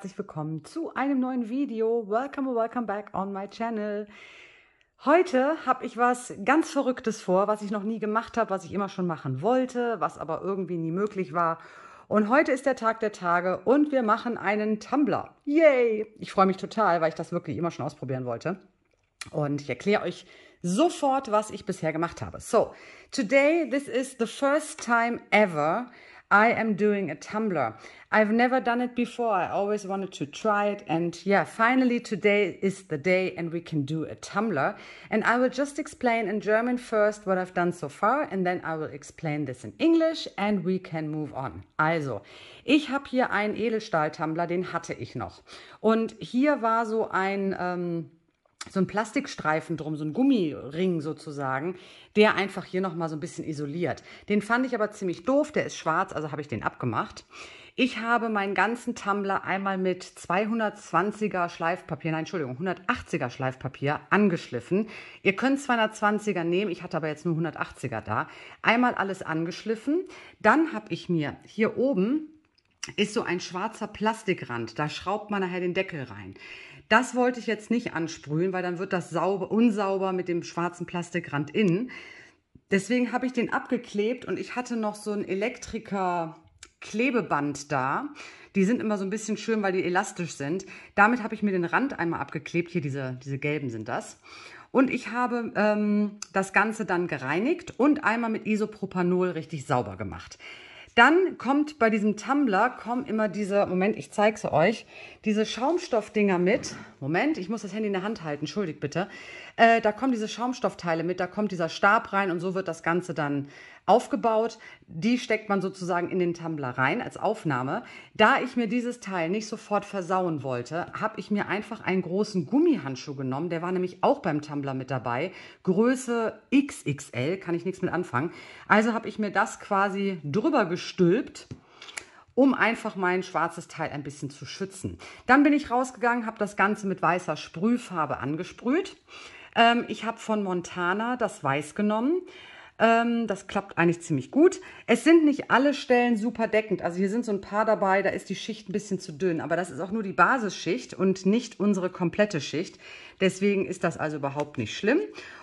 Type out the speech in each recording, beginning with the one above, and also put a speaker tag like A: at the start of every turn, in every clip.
A: herzlich willkommen zu einem neuen Video. Welcome, welcome back on my channel. Heute habe ich was ganz Verrücktes vor, was ich noch nie gemacht habe, was ich immer schon machen wollte, was aber irgendwie nie möglich war. Und heute ist der Tag der Tage und wir machen einen Tumblr. Yay! Ich freue mich total, weil ich das wirklich immer schon ausprobieren wollte. Und ich erkläre euch sofort, was ich bisher gemacht habe. So, today this is the first time ever I am doing a Tumblr. I've never done it before. I always wanted to try it. And yeah, finally, today is the day and we can do a Tumblr. And I will just explain in German first what I've done so far and then I will explain this in English and we can move on. Also, ich habe hier einen edelstahl tumblr den hatte ich noch. Und hier war so ein... Ähm, so ein Plastikstreifen drum, so ein Gummiring sozusagen, der einfach hier nochmal so ein bisschen isoliert. Den fand ich aber ziemlich doof, der ist schwarz, also habe ich den abgemacht. Ich habe meinen ganzen Tumblr einmal mit 220er Schleifpapier, nein, Entschuldigung, 180er Schleifpapier angeschliffen. Ihr könnt 220er nehmen, ich hatte aber jetzt nur 180er da. Einmal alles angeschliffen. Dann habe ich mir hier oben ist so ein schwarzer Plastikrand. Da schraubt man nachher den Deckel rein. Das wollte ich jetzt nicht ansprühen, weil dann wird das sauber, unsauber mit dem schwarzen Plastikrand innen. Deswegen habe ich den abgeklebt und ich hatte noch so einen Elektriker Klebeband da. Die sind immer so ein bisschen schön, weil die elastisch sind. Damit habe ich mir den Rand einmal abgeklebt. Hier diese, diese gelben sind das. Und ich habe ähm, das Ganze dann gereinigt und einmal mit Isopropanol richtig sauber gemacht. Dann kommt bei diesem Tumblr kommen immer diese, Moment, ich zeige es euch, diese Schaumstoffdinger mit. Moment, ich muss das Handy in der Hand halten, entschuldigt bitte. Äh, da kommen diese Schaumstoffteile mit, da kommt dieser Stab rein und so wird das Ganze dann aufgebaut. Die steckt man sozusagen in den Tumblr rein als Aufnahme. Da ich mir dieses Teil nicht sofort versauen wollte, habe ich mir einfach einen großen Gummihandschuh genommen. Der war nämlich auch beim Tumblr mit dabei. Größe XXL, kann ich nichts mit anfangen. Also habe ich mir das quasi drüber gestülpt um einfach mein schwarzes Teil ein bisschen zu schützen. Dann bin ich rausgegangen, habe das Ganze mit weißer Sprühfarbe angesprüht. Ähm, ich habe von Montana das Weiß genommen, ähm, das klappt eigentlich ziemlich gut. Es sind nicht alle Stellen super deckend. Also hier sind so ein paar dabei, da ist die Schicht ein bisschen zu dünn. Aber das ist auch nur die Basisschicht und nicht unsere komplette Schicht. Deswegen ist das also überhaupt nicht schlimm.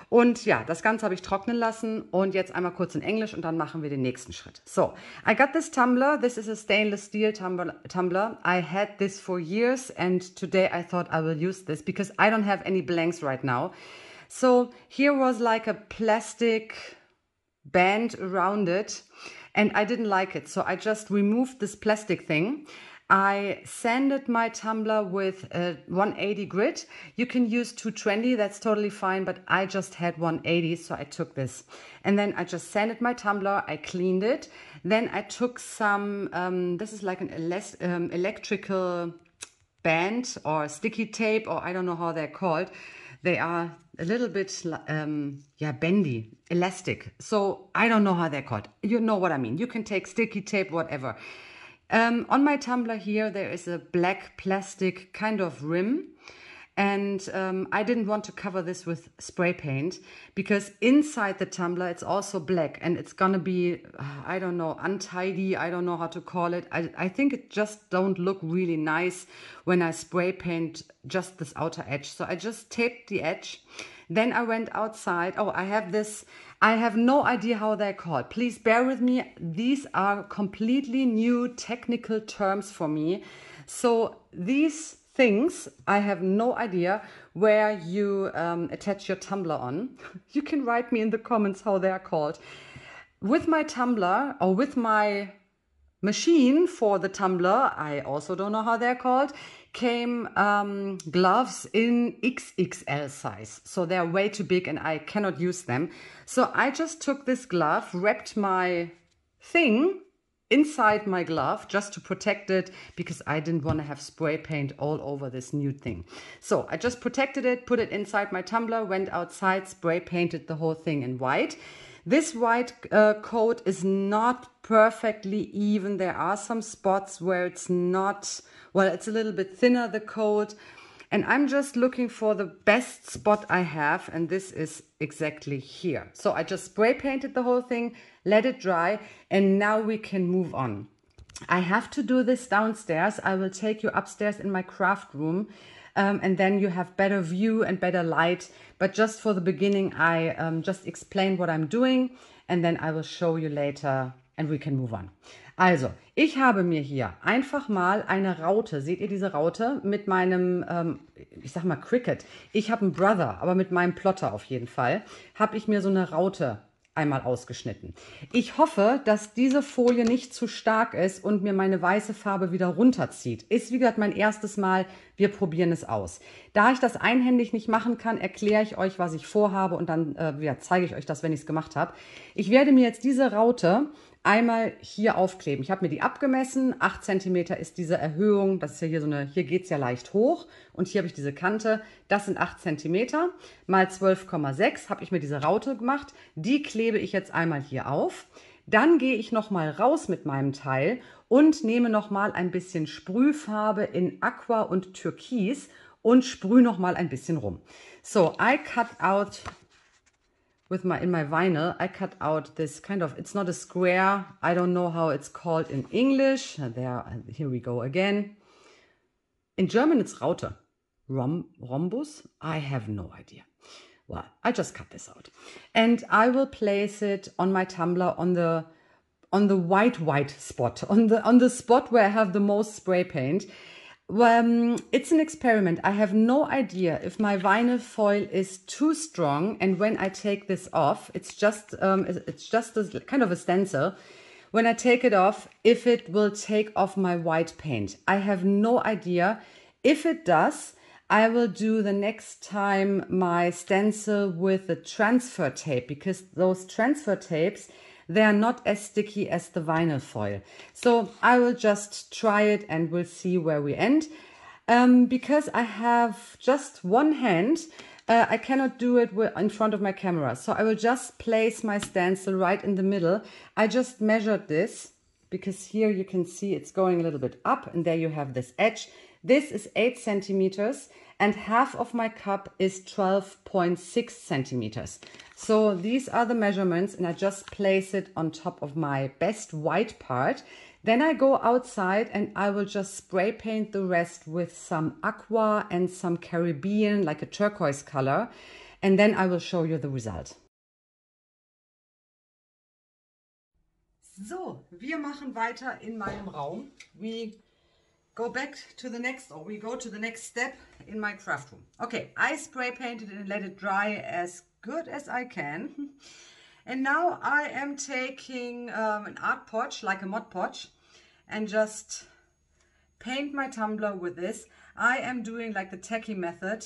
A: Und ja, das Ganze habe ich trocknen lassen und jetzt einmal kurz in Englisch und dann machen wir den nächsten Schritt. So, I got this tumbler. This is a stainless steel tumbler. I had this for years and today I thought I will use this because I don't have any blanks right now. So here was like a plastic band around it and I didn't like it. So I just removed this plastic thing. I sanded my tumbler with a 180 grit. You can use 220, that's totally fine, but I just had 180, so I took this. And then I just sanded my tumbler, I cleaned it. Then I took some, um, this is like an um, electrical band or sticky tape, or I don't know how they're called they are a little bit um, yeah bendy elastic so i don't know how they're called you know what i mean you can take sticky tape whatever um, on my tumbler here there is a black plastic kind of rim and um, I didn't want to cover this with spray paint because inside the tumbler it's also black and it's gonna be, uh, I don't know, untidy. I don't know how to call it. I, I think it just don't look really nice when I spray paint just this outer edge. So I just taped the edge. Then I went outside. Oh, I have this. I have no idea how they're called. Please bear with me. These are completely new technical terms for me. So these things. I have no idea where you um, attach your Tumblr on. You can write me in the comments how they are called. With my Tumblr or with my machine for the tumbler, I also don't know how they're called, came um, gloves in XXL size. So they're way too big and I cannot use them. So I just took this glove, wrapped my thing inside my glove just to protect it because I didn't want to have spray paint all over this new thing. So I just protected it, put it inside my tumbler, went outside, spray painted the whole thing in white. This white uh, coat is not perfectly even. There are some spots where it's not, well, it's a little bit thinner, the coat. And I'm just looking for the best spot I have, and this is exactly here. So I just spray painted the whole thing, let it dry, and now we can move on. I have to do this downstairs. I will take you upstairs in my craft room, um, and then you have better view and better light. But just for the beginning, I um, just explain what I'm doing, and then I will show you later, and we can move on. Also, ich habe mir hier einfach mal eine Raute, seht ihr diese Raute, mit meinem, ähm, ich sag mal Cricket. Ich habe einen Brother, aber mit meinem Plotter auf jeden Fall, habe ich mir so eine Raute einmal ausgeschnitten. Ich hoffe, dass diese Folie nicht zu stark ist und mir meine weiße Farbe wieder runterzieht. Ist wie gesagt mein erstes Mal. Wir probieren es aus. Da ich das einhändig nicht machen kann, erkläre ich euch, was ich vorhabe und dann äh, ja, zeige ich euch das, wenn ich es gemacht habe. Ich werde mir jetzt diese Raute einmal hier aufkleben. Ich habe mir die abgemessen. 8 cm ist diese Erhöhung. Das ist ja hier so eine, hier geht es ja leicht hoch. Und hier habe ich diese Kante. Das sind 8 cm. Mal 12,6 habe ich mir diese Raute gemacht. Die klebe ich jetzt einmal hier auf. Dann gehe ich nochmal raus mit meinem Teil und nehme nochmal ein bisschen Sprühfarbe in Aqua und Türkis und sprühe nochmal ein bisschen rum. So, I cut out with my in my vinyl, I cut out this kind of, it's not a square. I don't know how it's called in English. Uh, there, uh, here we go again. In German, it's Raute. Rom, rhombus? I have no idea. Well, I just cut this out. And I will place it on my tumbler on the on the white white spot on the on the spot where I have the most spray paint um, it's an experiment. I have no idea if my vinyl foil is too strong, and when I take this off, it's just um, it's just a, kind of a stencil. When I take it off, if it will take off my white paint, I have no idea. If it does, I will do the next time my stencil with the transfer tape because those transfer tapes they are not as sticky as the vinyl foil. So I will just try it and we'll see where we end. Um, because I have just one hand, uh, I cannot do it in front of my camera. So I will just place my stencil right in the middle. I just measured this because here you can see it's going a little bit up and there you have this edge this is 8 centimeters and half of my cup is 12.6 centimeters. So these are the measurements and I just place it on top of my best white part. Then I go outside and I will just spray paint the rest with some aqua and some Caribbean, like a turquoise color. And then I will show you the result. So, wir machen weiter in meinem Raum. We go back to the next, or we go to the next step in my craft room. Okay, I spray painted and let it dry as good as I can. And now I am taking um, an art podge, like a Mod Podge, and just paint my tumbler with this. I am doing like the techie method.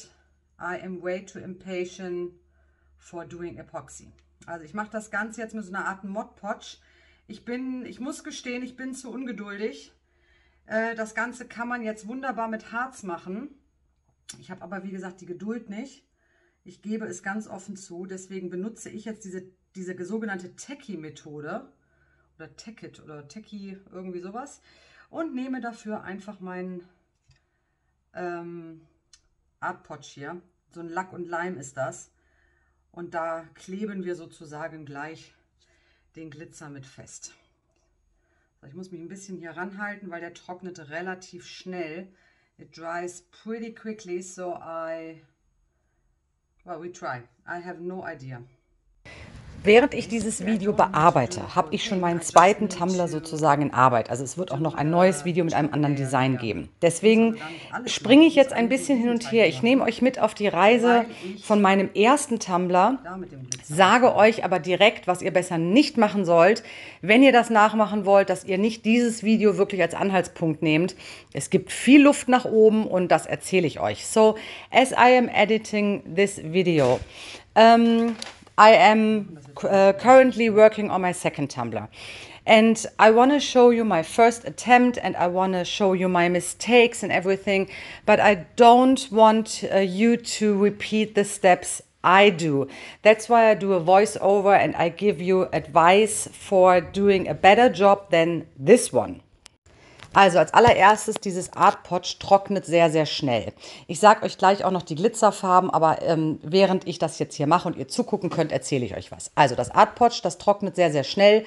A: I am way too impatient for doing epoxy. Also ich mache das Ganze jetzt mit so einer Art Mod Podge. Ich bin, ich muss gestehen, ich bin zu ungeduldig. Äh, das Ganze kann man jetzt wunderbar mit Harz machen. Ich habe aber, wie gesagt, die Geduld nicht. Ich gebe es ganz offen zu. Deswegen benutze ich jetzt diese, diese sogenannte Techie-Methode oder Techit oder Techie, irgendwie sowas. Und nehme dafür einfach meinen ähm, Artpotch hier. So ein Lack und Leim ist das. Und da kleben wir sozusagen gleich den Glitzer mit fest. So, ich muss mich ein bisschen hier ranhalten, weil der trocknet relativ schnell. It dries pretty quickly, so I... Well, we try. I have no idea. Während ich dieses Video bearbeite, habe ich schon meinen zweiten Tumblr sozusagen in Arbeit. Also es wird auch noch ein neues Video mit einem anderen Design geben. Deswegen springe ich jetzt ein bisschen hin und her. Ich nehme euch mit auf die Reise von meinem ersten Tumblr, sage euch aber direkt, was ihr besser nicht machen sollt, wenn ihr das nachmachen wollt, dass ihr nicht dieses Video wirklich als Anhaltspunkt nehmt. Es gibt viel Luft nach oben und das erzähle ich euch. So, as I am editing this video. Ähm, I am uh, currently working on my second Tumblr. And I want to show you my first attempt and I want to show you my mistakes and everything, but I don't want uh, you to repeat the steps I do. That's why I do a voiceover and I give you advice for doing a better job than this one. Also als allererstes, dieses Art Podge trocknet sehr, sehr schnell. Ich sage euch gleich auch noch die Glitzerfarben, aber ähm, während ich das jetzt hier mache und ihr zugucken könnt, erzähle ich euch was. Also das Art Podge, das trocknet sehr, sehr schnell.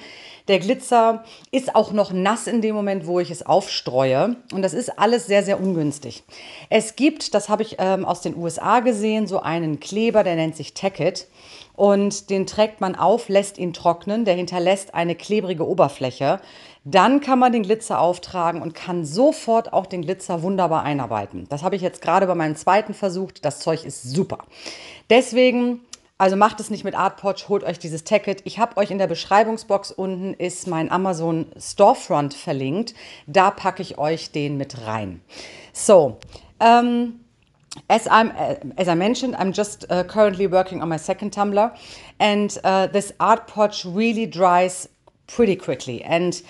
A: Der Glitzer ist auch noch nass in dem Moment, wo ich es aufstreue. Und das ist alles sehr, sehr ungünstig. Es gibt, das habe ich ähm, aus den USA gesehen, so einen Kleber, der nennt sich Tacket. Und den trägt man auf, lässt ihn trocknen, der hinterlässt eine klebrige Oberfläche. Dann kann man den Glitzer auftragen und kann sofort auch den Glitzer wunderbar einarbeiten. Das habe ich jetzt gerade bei meinem zweiten versucht. Das Zeug ist super. Deswegen also macht es nicht mit Artpodge, holt euch dieses Ticket. Ich habe euch in der Beschreibungsbox unten ist mein Amazon Storefront verlinkt. Da packe ich euch den mit rein. So, ähm, as, I'm, äh, as I mentioned, I'm just uh, currently working on my second Tumblr and uh, this Artpodge really dries pretty quickly and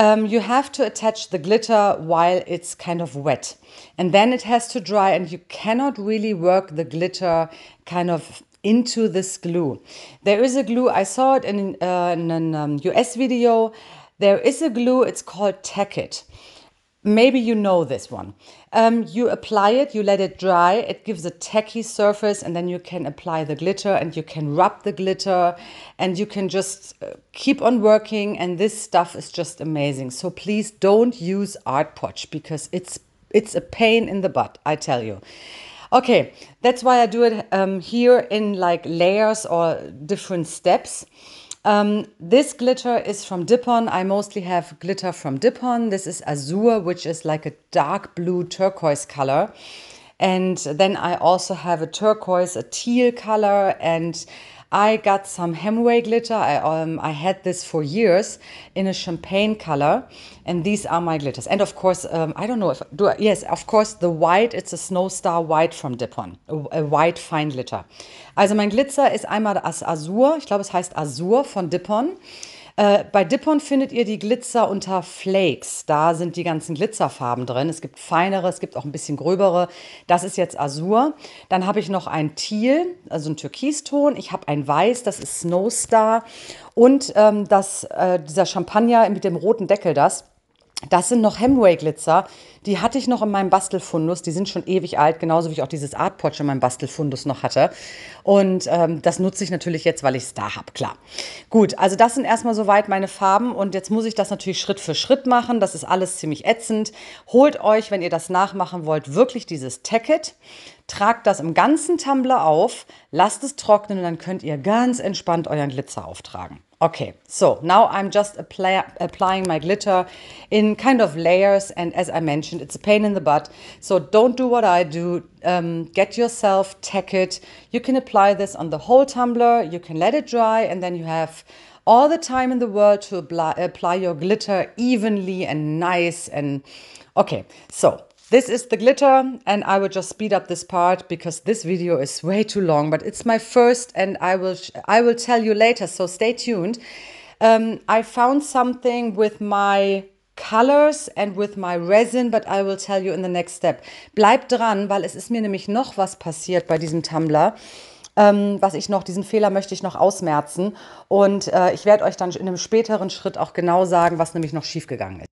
A: Um, you have to attach the glitter while it's kind of wet. And then it has to dry, and you cannot really work the glitter kind of into this glue. There is a glue, I saw it in, uh, in um, US video. There is a glue, it's called Tackit. Maybe you know this one. Um, you apply it, you let it dry, it gives a tacky surface, and then you can apply the glitter and you can rub the glitter and you can just uh, keep on working. And this stuff is just amazing. So please don't use Art Potch because it's it's a pain in the butt, I tell you. Okay, that's why I do it um, here in like layers or different steps. Um, this glitter is from Dipon. I mostly have glitter from Dipon. This is Azure, which is like a dark blue turquoise color. And then I also have a turquoise, a teal color, and I got some Hemway glitter. I, um, I had this for years in a champagne color. And these are my glitters. And of course, um, I don't know if, do I, yes, of course, the white, it's a Snow Star White from Dipon. A, a white glitter. Also mein Glitzer ist einmal das Azur. Ich glaube, es heißt Azur von Dipon. Äh, bei Dippon findet ihr die Glitzer unter Flakes. Da sind die ganzen Glitzerfarben drin. Es gibt feinere, es gibt auch ein bisschen gröbere. Das ist jetzt Azur. Dann habe ich noch ein Teal, also ein Türkiston. Ich habe ein Weiß, das ist Snowstar. Und ähm, das, äh, dieser Champagner mit dem roten Deckel, das das sind noch Hemway-Glitzer. Die hatte ich noch in meinem Bastelfundus. Die sind schon ewig alt, genauso wie ich auch dieses Artpotch in meinem Bastelfundus noch hatte. Und ähm, das nutze ich natürlich jetzt, weil ich es da habe, klar. Gut, also das sind erstmal soweit meine Farben. Und jetzt muss ich das natürlich Schritt für Schritt machen. Das ist alles ziemlich ätzend. Holt euch, wenn ihr das nachmachen wollt, wirklich dieses Tacket. Tragt das im ganzen Tumblr auf, lasst es trocknen und dann könnt ihr ganz entspannt euren Glitzer auftragen. Okay, so now I'm just apply, applying my glitter in kind of layers and as I mentioned, it's a pain in the butt. So don't do what I do, um, get yourself tack it. You can apply this on the whole tumbler, you can let it dry and then you have all the time in the world to apply your glitter evenly and nice and okay, so This is the glitter and I will just speed up this part because this video is way too long, but it's my first and I will, I will tell you later, so stay tuned. Um, I found something with my colors and with my resin, but I will tell you in the next step. Bleibt dran, weil es ist mir nämlich noch was passiert bei diesem Tumblr. Ähm, was ich noch, diesen Fehler möchte ich noch ausmerzen. Und äh, ich werde euch dann in einem späteren Schritt auch genau sagen, was nämlich noch schiefgegangen ist.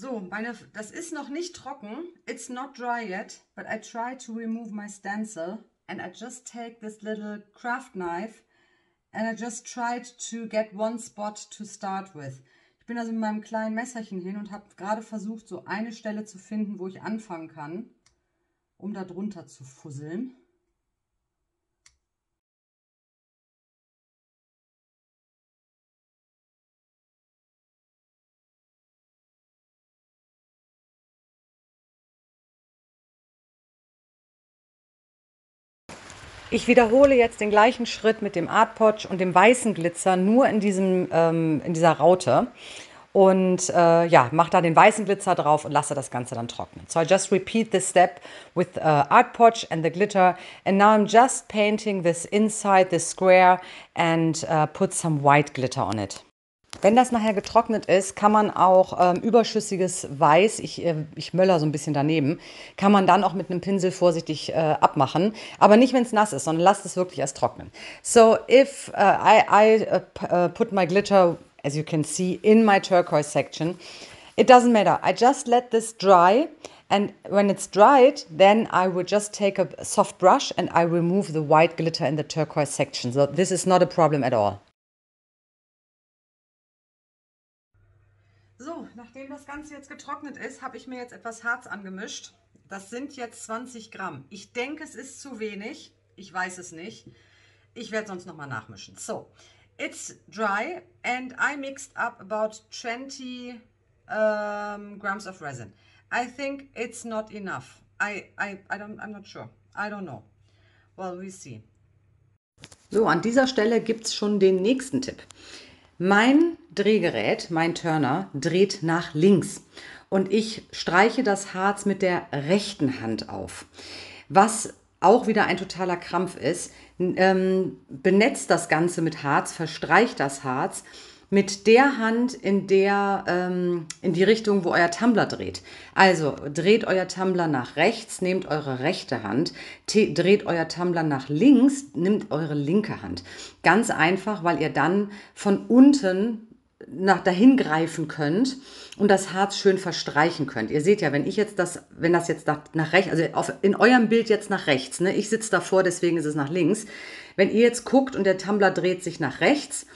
A: So, meine, das ist noch nicht trocken. It's not dry yet, but I try to remove my stencil and I just take this little craft knife and I just tried to get one spot to start with. Ich bin also mit meinem kleinen Messerchen hin und habe gerade versucht, so eine Stelle zu finden, wo ich anfangen kann, um da drunter zu fusseln. Ich wiederhole jetzt den gleichen Schritt mit dem Artpotch und dem weißen Glitzer, nur in, diesem, ähm, in dieser Raute. Und äh, ja, mach da den weißen Glitzer drauf und lasse das Ganze dann trocknen. So I just repeat this step with uh, äh, art potch and the glitter. And now I'm just painting this inside this square and uh, put some white glitter on it. Wenn das nachher getrocknet ist, kann man auch ähm, überschüssiges Weiß, ich, äh, ich möller so ein bisschen daneben, kann man dann auch mit einem Pinsel vorsichtig äh, abmachen. Aber nicht, wenn es nass ist, sondern lasst es wirklich erst trocknen. So, if uh, I, I uh, put my glitter, as you can see, in my turquoise section, it doesn't matter. I just let this dry. And when it's dried, then I would just take a soft brush and I remove the white glitter in the turquoise section. So this is not a problem at all. Nachdem das Ganze jetzt getrocknet ist, habe ich mir jetzt etwas Harz angemischt. Das sind jetzt 20 Gramm. Ich denke, es ist zu wenig. Ich weiß es nicht. Ich werde sonst nochmal nachmischen. So, it's dry and I mixed up about 20 um, ähm, grams of resin. I think it's not enough. I, I, I don't, I'm not sure. I don't know. Well, we see. So, an dieser Stelle gibt es schon den nächsten Tipp. Mein Drehgerät, mein Turner, dreht nach links und ich streiche das Harz mit der rechten Hand auf. Was auch wieder ein totaler Krampf ist, ähm, benetzt das Ganze mit Harz, verstreicht das Harz mit der Hand in der, ähm, in die Richtung, wo euer Tumblr dreht. Also dreht euer Tumblr nach rechts, nehmt eure rechte Hand, dreht euer Tumblr nach links, nehmt eure linke Hand. Ganz einfach, weil ihr dann von unten nach dahin greifen könnt und das Harz schön verstreichen könnt. Ihr seht ja, wenn ich jetzt das, wenn das jetzt nach, nach rechts, also auf, in eurem Bild jetzt nach rechts, ne? ich sitze davor, deswegen ist es nach links. Wenn ihr jetzt guckt und der Tumblr dreht sich nach rechts,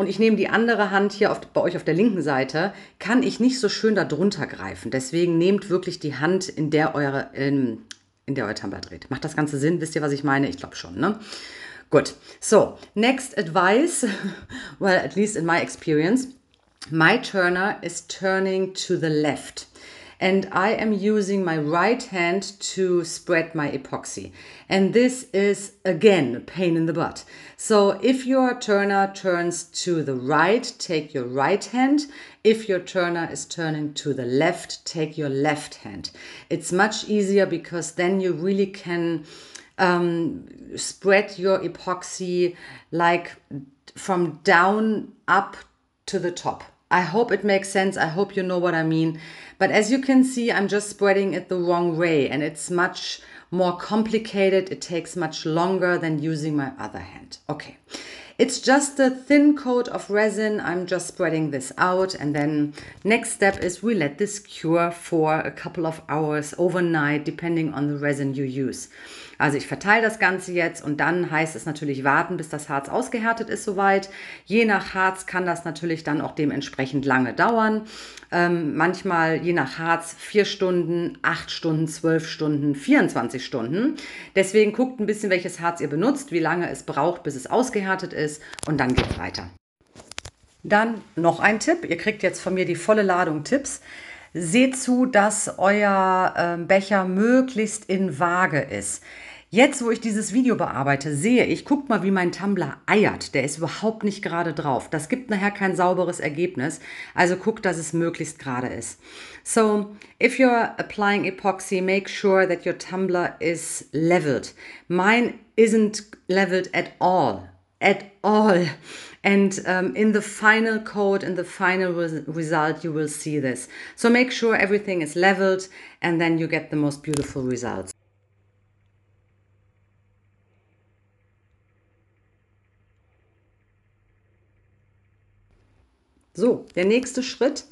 A: und ich nehme die andere Hand hier auf, bei euch auf der linken Seite, kann ich nicht so schön darunter greifen. Deswegen nehmt wirklich die Hand, in der, eure, in, ähm, in der euer Tumblr dreht. Macht das Ganze Sinn? Wisst ihr, was ich meine? Ich glaube schon, ne? Gut, so, next advice, well, at least in my experience, my turner is turning to the left. and I am using my right hand to spread my epoxy. And this is again a pain in the butt. So if your turner turns to the right, take your right hand. If your turner is turning to the left, take your left hand. It's much easier because then you really can um, spread your epoxy like from down up to the top. I hope it makes sense. I hope you know what I mean. But as you can see, I'm just spreading it the wrong way and it's much more complicated. It takes much longer than using my other hand. Okay. It's just a thin coat of resin. I'm just spreading this out and then next step is we let this cure for a couple of hours overnight depending on the resin you use. Also ich verteile das Ganze jetzt und dann heißt es natürlich warten, bis das Harz ausgehärtet ist soweit. Je nach Harz kann das natürlich dann auch dementsprechend lange dauern. Ähm, manchmal je nach Harz vier Stunden, acht Stunden, zwölf Stunden, 24 Stunden. Deswegen guckt ein bisschen, welches Harz ihr benutzt, wie lange es braucht, bis es ausgehärtet ist und dann geht's weiter. Dann noch ein Tipp. Ihr kriegt jetzt von mir die volle Ladung Tipps. Seht zu, dass euer ähm, Becher möglichst in Waage ist. Jetzt, wo ich dieses Video bearbeite, sehe ich, guck mal, wie mein Tumblr eiert. Der ist überhaupt nicht gerade drauf. Das gibt nachher kein sauberes Ergebnis. Also guck, dass es möglichst gerade ist. So, if you're applying epoxy, make sure that your Tumblr is leveled. Mine isn't leveled at all. At all. And um, in the final code, in the final res result, you will see this. So make sure everything is leveled and then you get the most beautiful results. So, der nächste Schritt.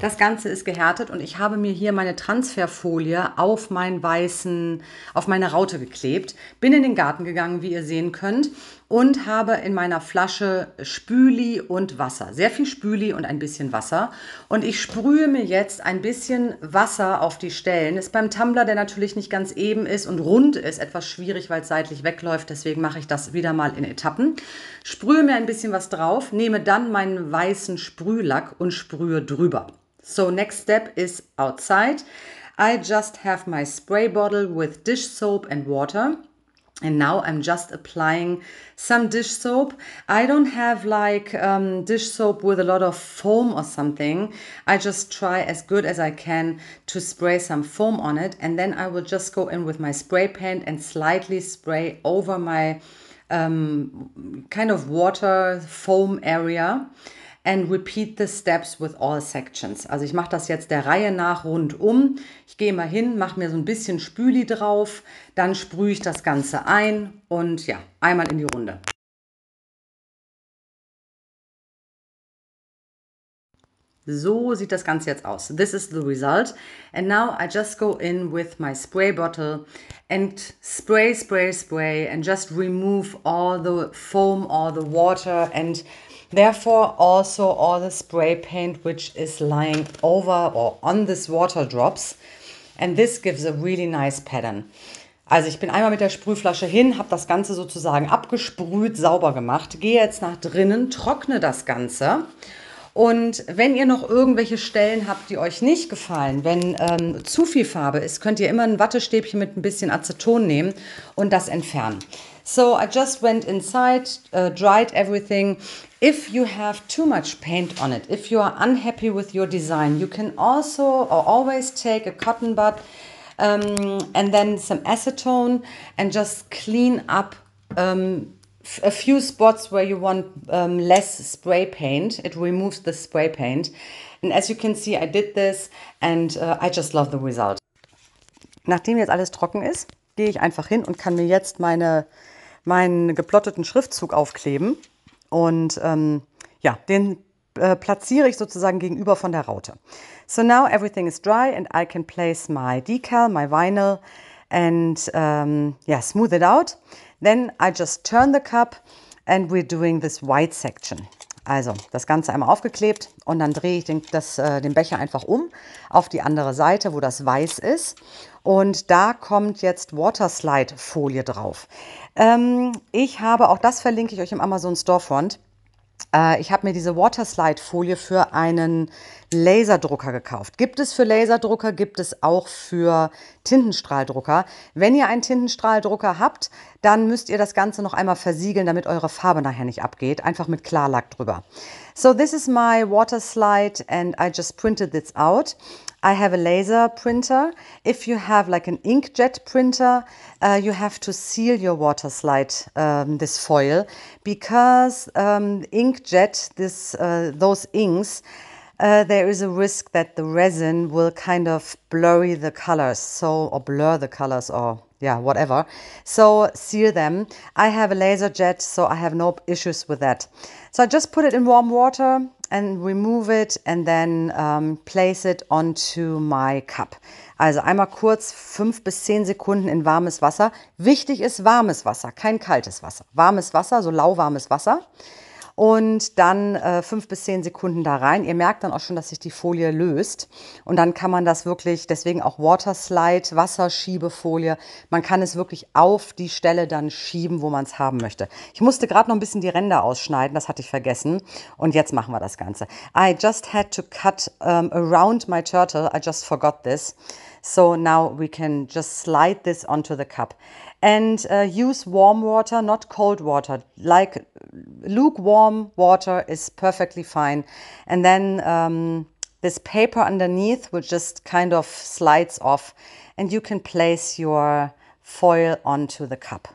A: Das Ganze ist gehärtet und ich habe mir hier meine Transferfolie auf meinen weißen, auf meine Raute geklebt. Bin in den Garten gegangen, wie ihr sehen könnt, und habe in meiner Flasche Spüli und Wasser. Sehr viel Spüli und ein bisschen Wasser. Und ich sprühe mir jetzt ein bisschen Wasser auf die Stellen. Ist beim Tumbler, der natürlich nicht ganz eben ist und rund ist, etwas schwierig, weil es seitlich wegläuft. Deswegen mache ich das wieder mal in Etappen. Sprühe mir ein bisschen was drauf, nehme dann meinen weißen Sprühlack und sprühe drüber. So, next step is outside. I just have my spray bottle with dish soap and water. and now I'm just applying some dish soap. I don't have like um, dish soap with a lot of foam or something. I just try as good as I can to spray some foam on it. And then I will just go in with my spray paint and slightly spray over my um, kind of water foam area. and repeat the steps with all sections. Also ich mache das jetzt der Reihe nach rundum. Ich gehe mal hin, mache mir so ein bisschen Spüli drauf, dann sprühe ich das Ganze ein und ja, einmal in die Runde. So sieht das Ganze jetzt aus. This is the result. And now I just go in with my spray bottle and spray, spray, spray and just remove all the foam, all the water and Therefore, also all the spray paint which is lying over or on this water drops. And this gives a really nice pattern. Also ich bin einmal mit der Sprühflasche hin, habe das Ganze sozusagen abgesprüht, sauber gemacht, gehe jetzt nach drinnen, trockne das Ganze. Und wenn ihr noch irgendwelche Stellen habt, die euch nicht gefallen, wenn ähm, zu viel Farbe ist, könnt ihr immer ein Wattestäbchen mit ein bisschen Aceton nehmen und das entfernen. So I just went inside, uh, dried everything If you have too much paint on it, if you are unhappy with your design, you can also or always take a cotton bud um, and then some acetone and just clean up um, a few spots where you want um, less spray paint. It removes the spray paint. And as you can see, I did this and uh, I just love the result. Nachdem jetzt alles trocken ist, gehe ich einfach hin und kann mir jetzt meine, meinen geplotteten Schriftzug aufkleben. Und ähm, ja, den äh, platziere ich sozusagen gegenüber von der Raute. So now everything is dry and I can place my decal, my vinyl and um, ähm, yeah, smooth it out. Then I just turn the cup and we're doing this white section. Also das Ganze einmal aufgeklebt und dann drehe ich den, das, äh, den Becher einfach um auf die andere Seite, wo das weiß ist. Und da kommt jetzt Waterslide-Folie drauf. Ähm, ich habe, auch das verlinke ich euch im Amazon Storefront, äh, ich habe mir diese Waterslide-Folie für einen Laserdrucker gekauft. Gibt es für Laserdrucker, gibt es auch für Tintenstrahldrucker. Wenn ihr einen Tintenstrahldrucker habt, dann müsst ihr das Ganze noch einmal versiegeln, damit eure Farbe nachher nicht abgeht. Einfach mit Klarlack drüber. So this is my water slide and I just printed this out. I have a laser printer. If you have like an inkjet printer, uh, you have to seal your water slide, um, this foil, because um, inkjet, this, uh, those inks, uh, there is a risk that the resin will kind of blurry the colors, so or blur the colors, or yeah, whatever. So seal them. I have a laser jet, so I have no issues with that. So I just put it in warm water and remove it and then um, place it onto my cup. Also einmal kurz fünf bis zehn Sekunden in warmes Wasser. Wichtig ist warmes Wasser, kein kaltes Wasser. Warmes Wasser, so lauwarmes Wasser. und dann äh, fünf bis zehn Sekunden da rein. Ihr merkt dann auch schon, dass sich die Folie löst und dann kann man das wirklich, deswegen auch Waterslide, Wasserschiebefolie, man kann es wirklich auf die Stelle dann schieben, wo man es haben möchte. Ich musste gerade noch ein bisschen die Ränder ausschneiden, das hatte ich vergessen und jetzt machen wir das Ganze. I just had to cut um, around my turtle, I just forgot this. So now we can just slide this onto the cup and uh, use warm water, not cold water. Like lukewarm water is perfectly fine. And then um, this paper underneath will just kind of slides off and you can place your foil onto the cup.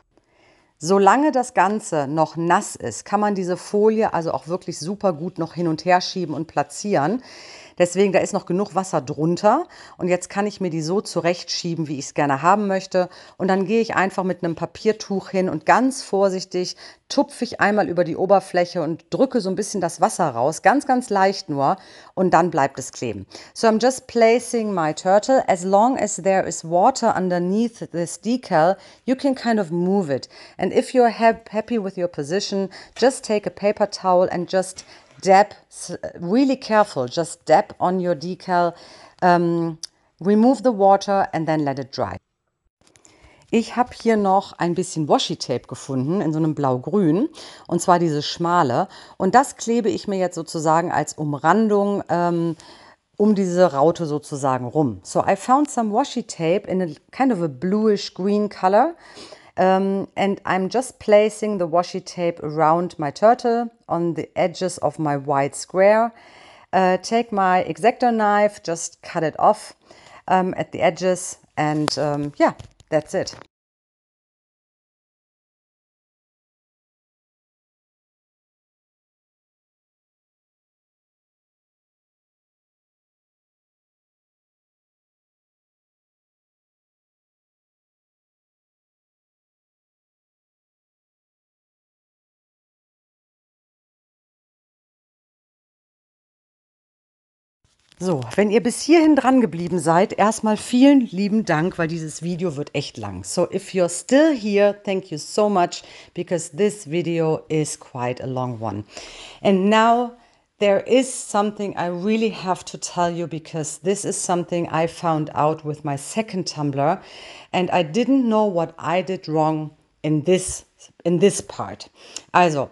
A: Solange das Ganze noch nass ist, kann man diese Folie also auch wirklich super gut noch hin und her schieben und platzieren. Deswegen, da ist noch genug Wasser drunter und jetzt kann ich mir die so zurechtschieben, wie ich es gerne haben möchte. Und dann gehe ich einfach mit einem Papiertuch hin und ganz vorsichtig tupfe ich einmal über die Oberfläche und drücke so ein bisschen das Wasser raus, ganz, ganz leicht nur und dann bleibt es kleben. So I'm just placing my turtle. As long as there is water underneath this decal, you can kind of move it. And if you're happy with your position, just take a paper towel and just dab really careful. Just dab on your decal. Um, remove the water and then let it dry. Ich habe hier noch ein bisschen Washi-Tape gefunden in so einem blau-grün und zwar dieses schmale und das klebe ich mir jetzt sozusagen als Umrandung ähm, um diese Raute sozusagen rum. So I found some washi tape in a kind of a bluish green color Um, and I'm just placing the washi tape around my turtle on the edges of my white square. Uh, take my Exacto knife, just cut it off um, at the edges and um, yeah, that's it. So, wenn ihr bis hierhin dran geblieben seid, erstmal vielen lieben Dank, weil dieses Video wird echt lang. So, if you're still here, thank you so much, because this video is quite a long one. And now there is something I really have to tell you, because this is something I found out with my second Tumblr, and I didn't know what I did wrong in this, in this part. Also,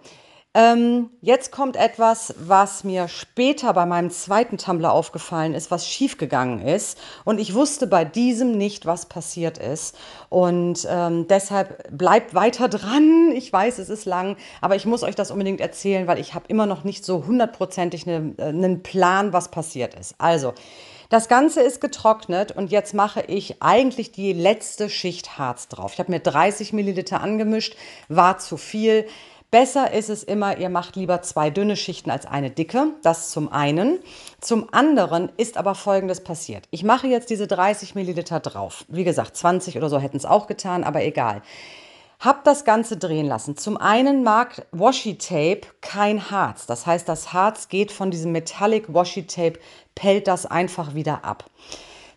A: ähm, jetzt kommt etwas, was mir später bei meinem zweiten Tumblr aufgefallen ist, was schiefgegangen ist. Und ich wusste bei diesem nicht, was passiert ist. Und ähm, deshalb bleibt weiter dran. Ich weiß, es ist lang, aber ich muss euch das unbedingt erzählen, weil ich habe immer noch nicht so hundertprozentig einen ne, äh, Plan, was passiert ist. Also, das Ganze ist getrocknet und jetzt mache ich eigentlich die letzte Schicht Harz drauf. Ich habe mir 30 Milliliter angemischt, war zu viel. Besser ist es immer, ihr macht lieber zwei dünne Schichten als eine dicke. Das zum einen. Zum anderen ist aber Folgendes passiert. Ich mache jetzt diese 30 Milliliter drauf. Wie gesagt, 20 oder so hätten es auch getan, aber egal. Hab das Ganze drehen lassen. Zum einen mag Washi-Tape kein Harz. Das heißt, das Harz geht von diesem Metallic Washi-Tape, pellt das einfach wieder ab.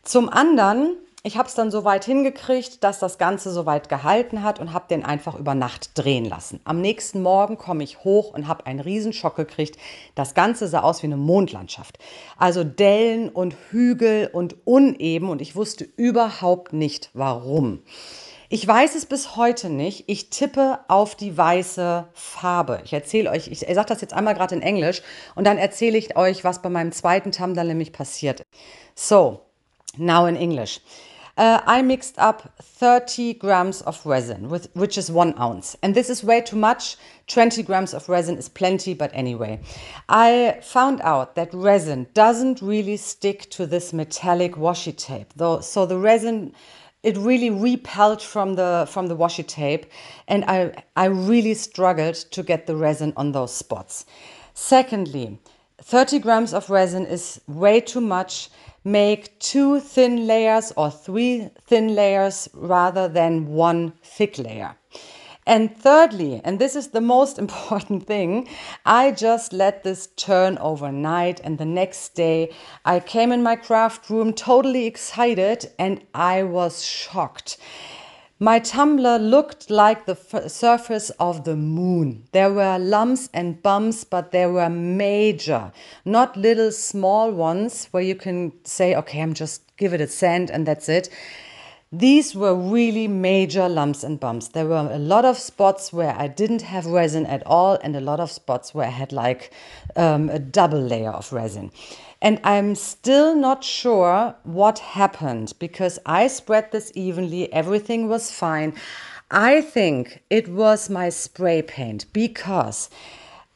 A: Zum anderen ich habe es dann so weit hingekriegt, dass das Ganze so weit gehalten hat und habe den einfach über Nacht drehen lassen. Am nächsten Morgen komme ich hoch und habe einen Riesenschock gekriegt. Das Ganze sah aus wie eine Mondlandschaft. Also Dellen und Hügel und uneben und ich wusste überhaupt nicht warum. Ich weiß es bis heute nicht. Ich tippe auf die weiße Farbe. Ich erzähle euch, ich sage das jetzt einmal gerade in Englisch und dann erzähle ich euch, was bei meinem zweiten Tam nämlich passiert. So, now in English. uh, I mixed up 30 grams of resin, with, which is one ounce. And this is way too much. 20 grams of resin is plenty, but anyway. I found out that resin doesn't really stick to this metallic washi tape, though. So the resin it really repelled from the from the washi tape and i i really struggled to get the resin on those spots secondly 30 grams of resin is way too much. Make two thin layers or three thin layers rather than one thick layer. And thirdly, and this is the most important thing, I just let this turn overnight. And the next day, I came in my craft room totally excited and I was shocked. My tumbler looked like the f- surface of the moon. There were lumps and bumps, but they were major, not little small ones where you can say, okay, I'm just give it a sand and that's it. These were really major lumps and bumps. There were a lot of spots where I didn't have resin at all, and a lot of spots where I had like um, a double layer of resin. And I'm still not sure what happened because I spread this evenly, everything was fine. I think it was my spray paint because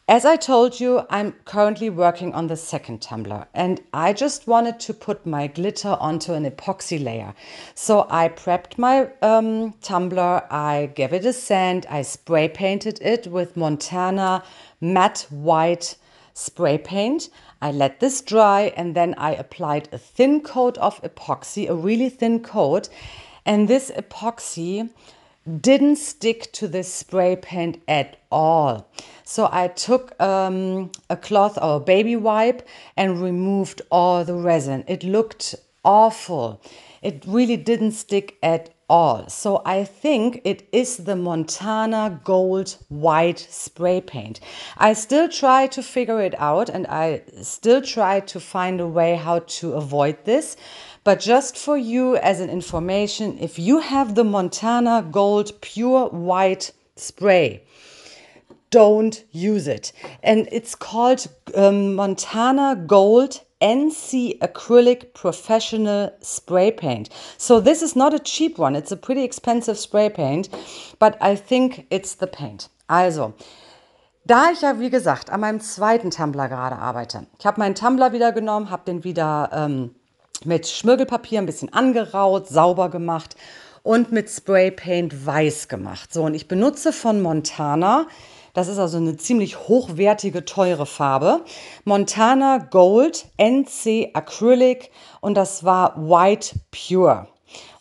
A: as I told you, I'm currently working on the second tumbler and I just wanted to put my glitter onto an epoxy layer. So I prepped my um, tumbler, I gave it a sand, I spray painted it with Montana matte white spray paint. I let this dry and then I applied a thin coat of epoxy, a really thin coat. And this epoxy didn't stick to this spray paint at all. So I took um, a cloth or a baby wipe and removed all the resin. It looked awful. It really didn't stick at all. So I think it is the Montana Gold White Spray Paint. I still try to figure it out and I still try to find a way how to avoid this. But just for you as an information, if you have the Montana Gold Pure White Spray, don't use it. And it's called um, Montana Gold NC Acrylic Professional Spray Paint. So this is not a cheap one, it's a pretty expensive spray paint, but I think it's the paint. Also, da ich ja, wie gesagt, an meinem zweiten Tumblr gerade arbeite, ich habe meinen Tumblr wieder genommen, habe den wieder ähm, mit Schmirgelpapier ein bisschen angeraut, sauber gemacht und mit Spray Paint weiß gemacht. So, und ich benutze von Montana das ist also eine ziemlich hochwertige, teure Farbe. Montana Gold NC Acrylic und das war White Pure.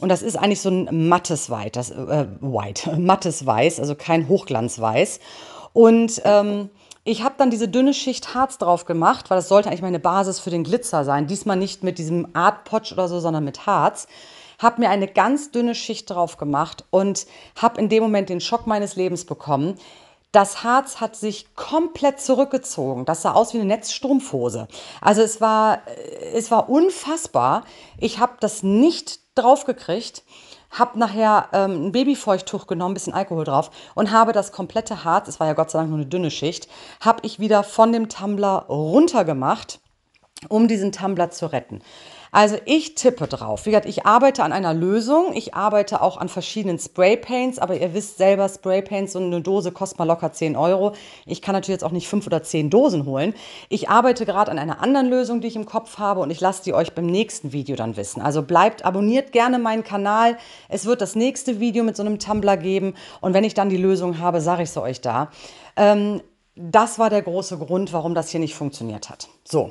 A: Und das ist eigentlich so ein mattes White, das, äh, White, mattes Weiß, also kein Hochglanzweiß. Und ähm, ich habe dann diese dünne Schicht Harz drauf gemacht, weil das sollte eigentlich meine Basis für den Glitzer sein. Diesmal nicht mit diesem Art Potsch oder so, sondern mit Harz. Habe mir eine ganz dünne Schicht drauf gemacht und habe in dem Moment den Schock meines Lebens bekommen. Das Harz hat sich komplett zurückgezogen. Das sah aus wie eine Netzstrumpfhose. Also es war, äh, es war unfassbar. Ich habe das nicht draufgekriegt habe nachher ähm, ein Babyfeuchttuch genommen, ein bisschen Alkohol drauf und habe das komplette Harz, es war ja Gott sei Dank nur eine dünne Schicht, habe ich wieder von dem Tumbler runtergemacht, um diesen Tumbler zu retten. Also ich tippe drauf. Wie gesagt, ich arbeite an einer Lösung. Ich arbeite auch an verschiedenen Spraypaints, aber ihr wisst selber, Spraypaints so eine Dose kostet mal locker 10 Euro. Ich kann natürlich jetzt auch nicht 5 oder 10 Dosen holen. Ich arbeite gerade an einer anderen Lösung, die ich im Kopf habe und ich lasse die euch beim nächsten Video dann wissen. Also bleibt, abonniert gerne meinen Kanal. Es wird das nächste Video mit so einem Tumblr geben und wenn ich dann die Lösung habe, sage ich sie euch da. Ähm, das war der große Grund, warum das hier nicht funktioniert hat. So,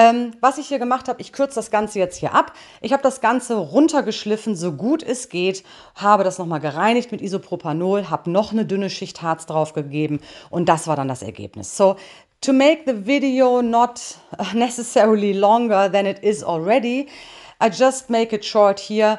A: ähm, was ich hier gemacht habe, ich kürze das Ganze jetzt hier ab. Ich habe das Ganze runtergeschliffen, so gut es geht, habe das nochmal gereinigt mit Isopropanol, habe noch eine dünne Schicht Harz draufgegeben und das war dann das Ergebnis. So, to make the video not necessarily longer than it is already, I just make it short here.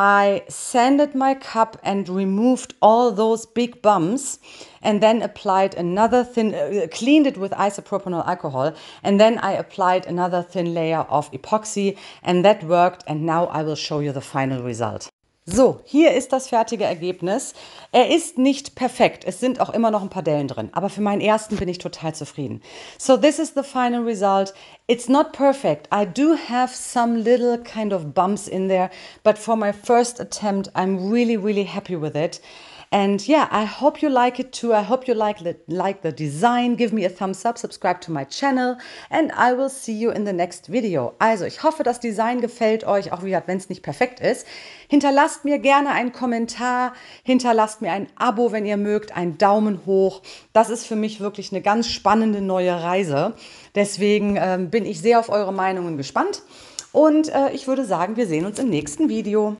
A: I sanded my cup and removed all those big bumps and then applied another thin, uh, cleaned it with isopropanol alcohol. And then I applied another thin layer of epoxy and that worked. And now I will show you the final result. So, hier ist das fertige Ergebnis. Er ist nicht perfekt. Es sind auch immer noch ein paar Dellen drin. Aber für meinen ersten bin ich total zufrieden. So, this is the final result. It's not perfect. I do have some little kind of bumps in there. But for my first attempt, I'm really, really happy with it. And yeah, I hope you like it too. I hope you like the, like the design. Give me a thumbs up, subscribe to my channel and I will see you in the next video. Also, ich hoffe, das Design gefällt euch, auch wenn es nicht perfekt ist. Hinterlasst mir gerne einen Kommentar, hinterlasst mir ein Abo, wenn ihr mögt, einen Daumen hoch. Das ist für mich wirklich eine ganz spannende neue Reise. Deswegen ähm, bin ich sehr auf eure Meinungen gespannt. Und äh, ich würde sagen, wir sehen uns im nächsten Video.